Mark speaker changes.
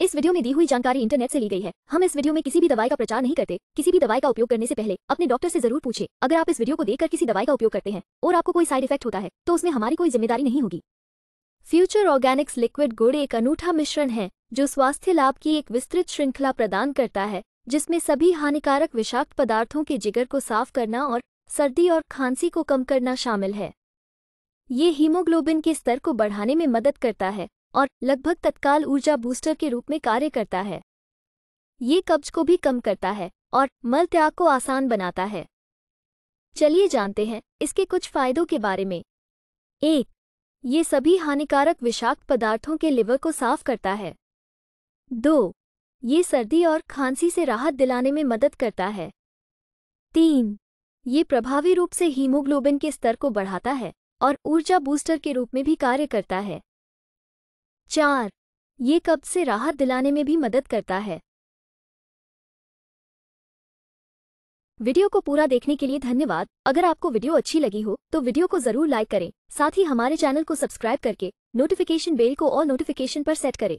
Speaker 1: इस वीडियो में दी हुई जानकारी इंटरनेट से ली गई है हम इस वीडियो में किसी भी दवाई का प्रचार नहीं करते किसी भी दवाई का उपयोग करने से पहले अपने डॉक्टर से जरूर पूछे अगर आप इस वीडियो को देखकर किसी दवाई का उपयोग करते हैं और आपको कोई साइड इफेक्ट होता है तो उसमें हमारी कोई जिम्मेदारी नहीं होगी फ्यूचर ऑर्गेनिक्स लिक्विड गुड़ एक अनूठा मिश्रण है जो स्वास्थ्य लाभ की एक विस्तृत श्रृंखला प्रदान करता है जिसमें सभी हानिकारक विषाक्त पदार्थों के जिगर को साफ करना और सर्दी और खांसी को कम करना शामिल है ये हीमोग्लोबिन के स्तर को बढ़ाने में मदद करता है और लगभग तत्काल ऊर्जा बूस्टर के रूप में कार्य करता है ये कब्ज को भी कम करता है और मल त्याग को आसान बनाता है चलिए जानते हैं इसके कुछ फायदों के बारे में एक ये सभी हानिकारक विषाक्त पदार्थों के लिवर को साफ करता है दो ये सर्दी और खांसी से राहत दिलाने में मदद करता है तीन ये प्रभावी रूप से हीमोग्लोबिन के स्तर को बढ़ाता है और ऊर्जा बूस्टर के रूप में भी कार्य करता है चार ये कब्ज से राहत
Speaker 2: दिलाने में भी मदद करता है
Speaker 1: वीडियो को पूरा देखने के लिए धन्यवाद अगर आपको वीडियो अच्छी लगी हो तो वीडियो को जरूर लाइक करें साथ ही हमारे चैनल को सब्सक्राइब करके नोटिफिकेशन बेल को और नोटिफिकेशन पर सेट करें